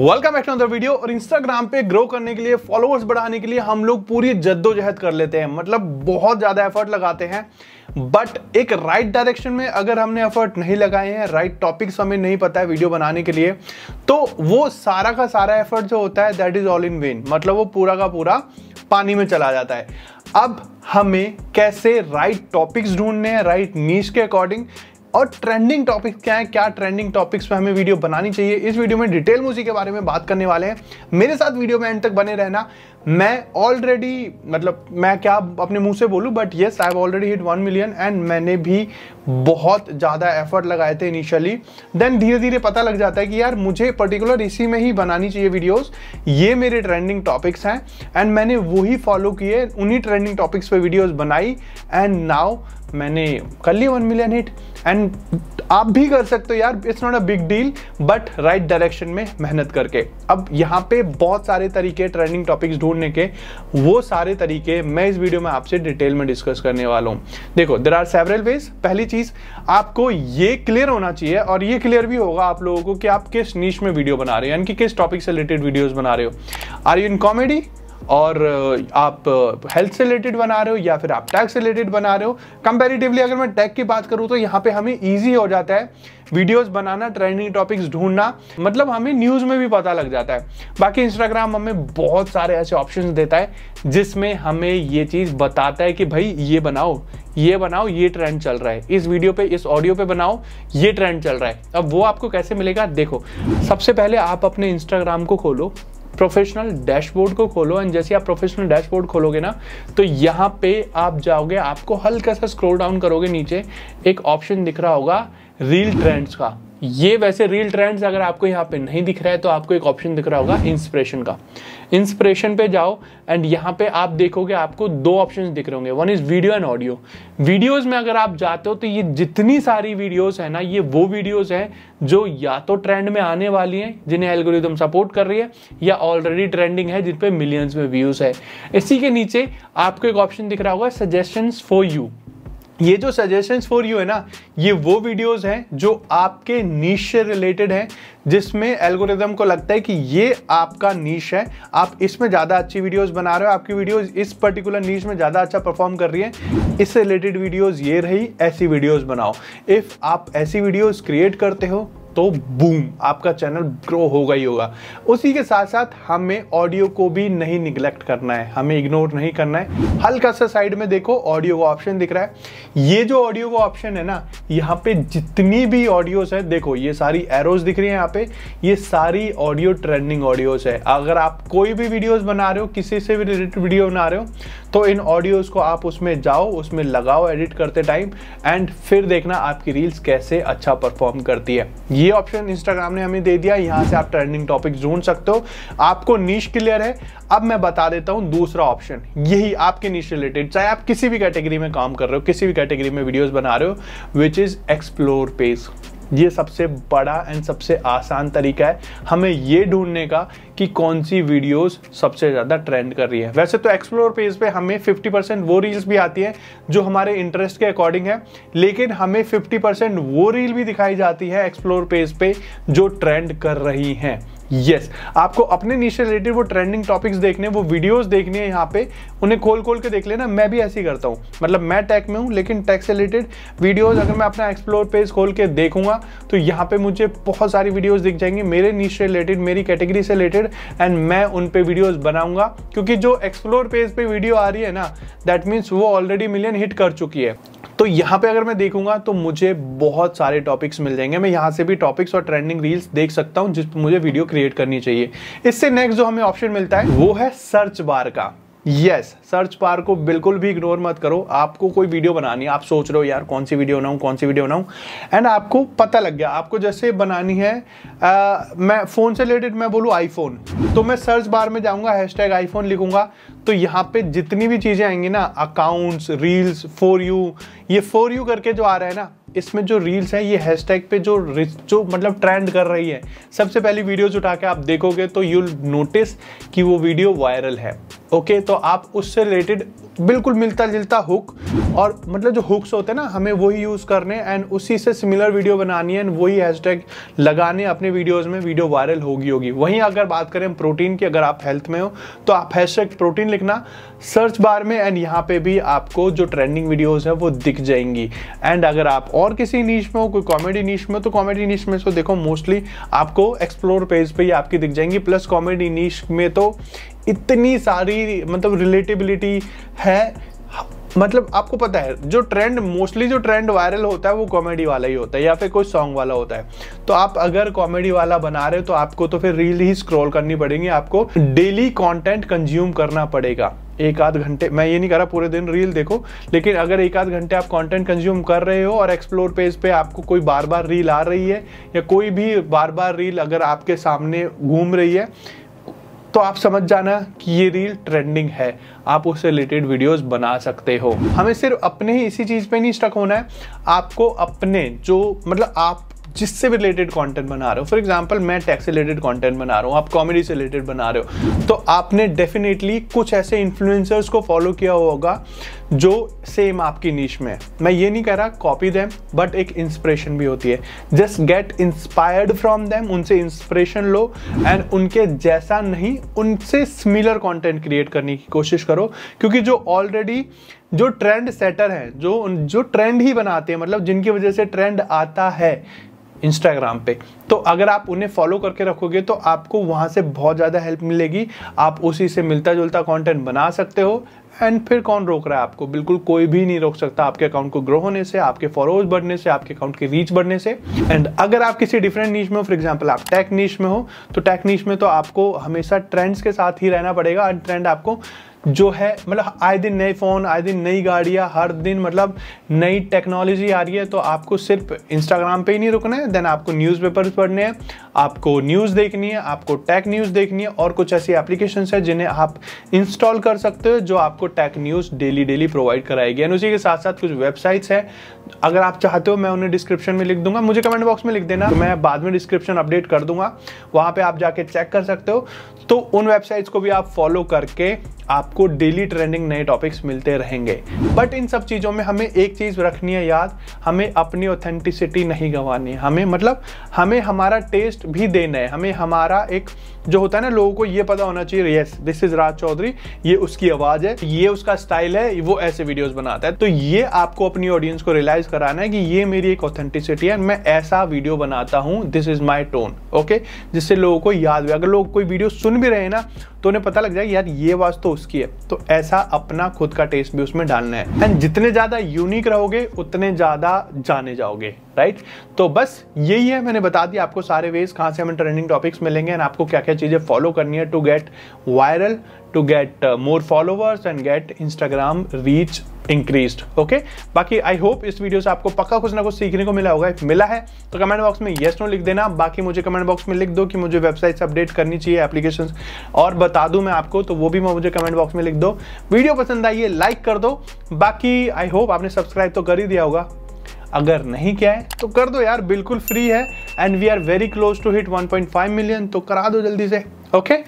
Welcome back to other video और Instagram पे grow करने के लिए फॉलोअर्स बढ़ाने के लिए हम लोग पूरी जद्दोजहद कर लेते हैं मतलब बहुत ज़्यादा एफर्ट लगाते हैं बट एक राइट right डायरेक्शन में अगर हमने एफर्ट नहीं लगाए हैं राइट टॉपिक्स हमें नहीं पता है वीडियो बनाने के लिए तो वो सारा का सारा एफर्ट जो होता है that is all in when मतलब वो पूरा का पूरा पानी में चला जाता है अब हमें कैसे राइट टॉपिक्स ढूंढने हैं राइट नीच के अकॉर्डिंग और ट्रेंडिंग टॉपिक्स क्या है क्या ट्रेंडिंग टॉपिक्स पर हमें वीडियो बनानी चाहिए इस वीडियो में डिटेल में उसी के बारे में बात करने वाले हैं मेरे साथ वीडियो में एंड तक बने रहना मैं ऑलरेडी मतलब मैं क्या अपने मुंह से बोलूं but yes I already hit one million and मैंने भी बहुत ज़्यादा एफर्ट लगाए थे इनिशियली देन धीरे धीरे पता लग जाता है कि यार मुझे पर्टिकुलर इसी में ही बनानी चाहिए वीडियोस ये मेरे ट्रेंडिंग टॉपिक्स हैं एंड मैंने वही फॉलो किए उन्हीं ट्रेंडिंग टॉपिक्स पे वीडियोस बनाई एंड नाउ मैंने कर ली वन मिलियन हिट एंड आप भी कर सकते हो यार it's not a big deal but right direction में मेहनत करके अब यहाँ पे बहुत सारे तरीके ट्रेंडिंग टॉपिक्स ढूंढ ढूंढने के वो सारे तरीके मैं इस वीडियो में आपसे डिटेल में डिस्कस करने वाला हूँ देखो देर आर सेवरल वेज पहली चीज़ आपको ये क्लियर होना चाहिए और ये क्लियर भी होगा आप लोगों को कि आप किस नीच में वीडियो बना रहे हो यानी कि किस टॉपिक से रिलेटेड वीडियोज़ बना रहे हो आर यू इन कॉमेडी और आप हेल्थ से रिलेटेड बना रहे हो या फिर आप टैक्स रिलेटेड बना रहे हो कंपेरेटिवली अगर मैं टैग की बात करूँ तो यहाँ पे हमें ईजी हो जाता है वीडियोस बनाना ट्रेंडिंग टॉपिक्स ढूंढना मतलब हमें न्यूज़ में भी पता लग जाता है बाकी इंस्टाग्राम हमें बहुत सारे ऐसे ऑप्शन देता है जिसमें हमें ये चीज़ बताता है कि भाई ये बनाओ ये बनाओ ये ट्रेंड चल रहा है इस वीडियो पे इस ऑडियो पे बनाओ ये ट्रेंड चल रहा है अब वो आपको कैसे मिलेगा देखो सबसे पहले आप अपने इंस्टाग्राम को खोलो प्रोफेशनल डैशबोर्ड को खोलो एंड जैसे आप प्रोफेशनल डैशबोर्ड खोलोगे ना तो यहाँ पे आप जाओगे आपको हल्का सा स्क्रोल डाउन करोगे नीचे एक ऑप्शन दिख रहा होगा रील ट्रेंड्स का ये वैसे रील ट्रेंड्स अगर आपको यहाँ पे नहीं दिख रहा है तो आपको एक ऑप्शन दिख रहा होगा इंस्पिरेशन का इंस्पिरेशन पे जाओ एंड यहाँ पे आप देखोगे आपको दो ऑप्शंस दिख रहे होंगे one is video and audio videos में अगर आप जाते हो तो ये जितनी सारी वीडियोस है ना ये वो वीडियोस हैं जो या तो ट्रेंड में आने वाली हैं जिन्हें एल्गोरिदम सपोर्ट कर रही है या ऑलरेडी ट्रेंडिंग है जिनपे मिलियंस में व्यूज़ है इसी के नीचे आपको एक ऑप्शन दिख रहा होगा सजेशन फॉर यू ये जो सजेशंस फॉर यू है ना ये वो वीडियोस हैं जो आपके नीश से रिलेटेड हैं जिसमें एल्गोरिदम को लगता है कि ये आपका नीश है आप इसमें ज़्यादा अच्छी वीडियोस बना रहे हो आपकी वीडियोस इस पर्टिकुलर नीश में ज़्यादा अच्छा परफॉर्म कर रही है इससे रिलेटेड वीडियोस ये रही ऐसी वीडियोस बनाओ इफ़ आप ऐसी वीडियोस क्रिएट करते हो तो बूम आपका चैनल ग्रो होगा ही होगा उसी के साथ साथ हमें ऑडियो को भी नहीं निगलेक्ट करना है हमें इग्नोर नहीं करना है हल्का सा साइड में देखो ऑडियो का ऑप्शन दिख रहा है ये जो ऑडियो का ऑप्शन है ना यहाँ पे जितनी भी ऑडियोज है देखो ये सारी एरोज दिख रही है यहाँ पे ये सारी ऑडियो ट्रेंडिंग ऑडियोज है अगर आप कोई भी वीडियोज बना रहे हो किसी से भी रिलेटेड वीडियो बना रहे हो तो इन ऑडियोज़ को आप उसमें जाओ उसमें लगाओ एडिट करते टाइम एंड फिर देखना आपकी रील्स कैसे अच्छा परफॉर्म करती है ये ऑप्शन इंस्टाग्राम ने हमें दे दिया यहाँ से आप ट्रेंडिंग टॉपिक ढूंढ सकते हो आपको नीच क्लियर है अब मैं बता देता हूँ दूसरा ऑप्शन यही आपके नीच रिलेटेड चाहे आप किसी भी कैटेगरी में काम कर रहे हो किसी भी कैटेगरी में वीडियोज़ बना रहे हो विच इज़ एक्सप्लोर पेज ये सबसे बड़ा एंड सबसे आसान तरीका है हमें ये ढूंढने का कि कौन सी वीडियोस सबसे ज़्यादा ट्रेंड कर रही है वैसे तो एक्सप्लोर पेज पे हमें 50% वो रील्स भी आती हैं जो हमारे इंटरेस्ट के अकॉर्डिंग है लेकिन हमें 50% वो रील भी दिखाई जाती है एक्सप्लोर पेज पे जो ट्रेंड कर रही हैं यस yes. आपको अपने नीचे रिलेटेड वो ट्रेंडिंग टॉपिक्स देखने वो वीडियोस देखने हैं यहाँ पे उन्हें खोल खोल के देख लेना मैं भी ऐसे ही करता हूँ मतलब मैं टैक में हूँ लेकिन टैक से रिलेटेड वीडियोस अगर मैं अपना एक्सप्लोर पेज खोल के देखूंगा तो यहाँ पे मुझे बहुत सारी वीडियोज़ दिख जाएंगी मेरे नीच से रिलेटेड मेरी कैटेगरी से रिलेटेड एंड मैं उन पर वीडियोज़ बनाऊँगा क्योंकि जो एक्सप्लोर पेज पर वीडियो आ रही है ना दैट मीन्स वो ऑलरेडी मिलियन हिट कर चुकी है तो यहाँ पे अगर मैं देखूंगा तो मुझे बहुत सारे टॉपिक्स मिल जाएंगे मैं यहाँ से भी टॉपिक्स और ट्रेंडिंग रील्स देख सकता हूँ जिस पर मुझे वीडियो क्रिएट करनी चाहिए इससे नेक्स्ट जो हमें ऑप्शन मिलता है वो है सर्च बार का यस सर्च बार को बिल्कुल भी इग्नोर मत करो आपको कोई वीडियो बनानी है आप सोच रहे हो यार कौन सी वीडियो बनाऊँ कौन सी वीडियो बनाऊँ एंड आपको पता लग गया आपको जैसे बनानी है आ, मैं फ़ोन से रिलेटेड मैं बोलूँ आईफोन तो मैं सर्च बार में जाऊँगा हैश टैग आईफोन लिखूंगा तो यहाँ पे जितनी भी चीज़ें आएंगी ना अकाउंट्स रील्स फोर यू ये फोर यू करके जो आ रहा है ना इसमें जो रील्स है ये हैशटैग पे जो जो मतलब ट्रेंड कर रही है सबसे पहली वीडियोज उठा के आप देखोगे तो यूल नोटिस कि वो वीडियो वायरल है ओके तो आप उससे रिलेटेड बिल्कुल मिलता जुलता हुक और मतलब जो हुक्स होते हैं ना हमें वही यूज़ करने एंड उसी से सिमिलर वीडियो बनानी है एंड वही हैशटैग लगाने अपने वीडियोस में वीडियो वायरल होगी होगी वहीं अगर बात करें प्रोटीन की अगर आप हेल्थ में हो तो आप हैशटैग प्रोटीन लिखना सर्च बार में एंड यहाँ पे भी आपको जो ट्रेंडिंग वीडियोज़ है वो दिख जाएंगी एंड अगर आप और किसी नीच में हो कोई कॉमेडी नीच में हो तो कॉमेडी नीच में तो देखो मोस्टली आपको एक्सप्लोर पेज पर ही आपकी दिख जाएंगी प्लस कॉमेडी नीच में तो इतनी सारी मतलब रिलेटेबिलिटी है मतलब आपको पता है जो ट्रेंड मोस्टली जो ट्रेंड वायरल होता है वो कॉमेडी वाला ही होता है या फिर कोई सॉन्ग वाला होता है तो आप अगर कॉमेडी वाला बना रहे हो तो आपको तो फिर रील ही स्क्रॉल करनी पड़ेगी आपको डेली कंटेंट कंज्यूम करना पड़ेगा एक आध घंटे मैं ये नहीं कर रहा पूरे दिन रील देखो लेकिन अगर एक आध घंटे आप कंटेंट कंज्यूम कर रहे हो और एक्सप्लोर पेज पे आपको कोई बार बार रील आ रही है या कोई भी बार बार रील अगर आपके सामने घूम रही है तो आप समझ जाना कि ये रील ट्रेंडिंग है आप उससे रिलेटेड वीडियोस बना सकते हो हमें सिर्फ अपने ही इसी चीज़ पे नहीं स्टक होना है आपको अपने जो मतलब आप जिससे भी रिलेटेड कंटेंट बना रहे हो फॉर एग्जांपल मैं टैक्स रिलेटेड कंटेंट बना रहा हूँ आप कॉमेडी से रिलेटेड बना रहे हो तो आपने डेफिनेटली कुछ ऐसे इन्फ्लुएंसर्स को फॉलो किया होगा जो सेम आपकी नीच में है मैं ये नहीं कह रहा कॉपी दैम बट एक इंस्पिरेशन भी होती है just get inspired from them उनसे इंस्पिरेशन लो एंड उनके जैसा नहीं उनसे सिमिलर कंटेंट क्रिएट करने की कोशिश करो क्योंकि जो ऑलरेडी जो ट्रेंड सेटर हैं जो जो ट्रेंड ही बनाते हैं मतलब जिनकी वजह से ट्रेंड आता है इंस्टाग्राम पे तो अगर आप उन्हें फॉलो करके रखोगे तो आपको वहाँ से बहुत ज़्यादा हेल्प मिलेगी आप उसी से मिलता जुलता कंटेंट बना सकते हो एंड फिर कौन रोक रहा है आपको बिल्कुल कोई भी नहीं रोक सकता आपके अकाउंट को ग्रो होने से आपके फॉलोअर्स बढ़ने से आपके अकाउंट की रीच बढ़ने से एंड अगर आप किसी डिफरेंट नीच में हो फॉर एग्जाम्पल आप टेक नीच में हो तो टेक नीच में तो आपको हमेशा ट्रेंड्स के साथ ही रहना पड़ेगा एंड ट्रेंड आपको जो है मतलब आए दिन नए फ़ोन आए दिन नई गाड़ियाँ हर दिन मतलब नई टेक्नोलॉजी आ रही है तो आपको सिर्फ इंस्टाग्राम पे ही नहीं रुकना है देन आपको न्यूज़पेपर्स पढ़ने हैं आपको न्यूज़ देखनी है आपको टेक न्यूज़ देखनी है और कुछ ऐसी एप्लीकेशन है जिन्हें आप इंस्टॉल कर सकते हो जो आपको tech news daily daily provide कराएगी एंड उसी के साथ साथ कुछ वेबसाइट्स हैं अगर आप चाहते हो मैं उन्हें डिस्क्रिप्शन में लिख दूंगा मुझे कमेंट बॉक्स में लिख देना तो मैं बाद में डिस्क्रिप्शन अपडेट कर दूंगा वहाँ पर आप जाके चेक कर सकते हो तो उन वेबसाइट्स को भी आप फॉलो करके आप आपको डेली ट्रेंडिंग नए टॉपिक्स मिलते रहेंगे बट इन सब चीज़ों में हमें एक चीज़ रखनी है याद हमें अपनी ऑथेंटिसिटी नहीं गंवानी है हमें मतलब हमें हमारा टेस्ट भी देना है हमें हमारा एक जो होता है ना लोगों को ये पता होना चाहिए yes this is Raj Chaudhary ये उसकी आवाज़ है ये उसका स्टाइल है वो ऐसे वीडियोस बनाता है तो ये आपको अपनी ऑडियंस को रियलाइज कराना है कि ये मेरी एक ऑथेंटिसिटी है मैं ऐसा वीडियो बनाता हूँ this is my tone okay जिससे लोगों को याद हुआ अगर लोग कोई वीडियो सुन भी रहे हैं ना तो उन्हें पता लग जाए यार ये आवाज़ तो उसकी है तो ऐसा अपना खुद का टेस्ट भी उसमें डालना है एंड जितने ज़्यादा यूनिक रहोगे उतने ज़्यादा जाने जाओगे राइट तो बस यही है मैंने बता दिया आपको सारे वेज कहाँ से हमें ट्रेंडिंग टॉपिक्स मिलेंगे एंड आपको क्या क्या चीज़ें फॉलो करनी है to get viral to get more followers and get Instagram reach increase okay बाकी आई होप इस वीडियो से आपको पक्का कुछ ना कुछ सीखने को मिला होगा मिला है तो कमेंट बॉक्स में येस नो लिख देना बाकी मुझे कमेंट बॉक्स में लिख दो कि मुझे वेबसाइट्स अपडेट करनी चाहिए एप्लीकेशन और बता दूं मैं आपको तो वो भी मैं मुझे कमेंट बॉक्स में लिख दो वीडियो पसंद आई है लाइक कर दो बाकी आई होप आपने सब्सक्राइब तो कर ही दिया होगा अगर नहीं किया है तो कर दो यार बिल्कुल फ्री है and we are very close to hit 1.5 million तो करा दो जल्दी से ओके okay?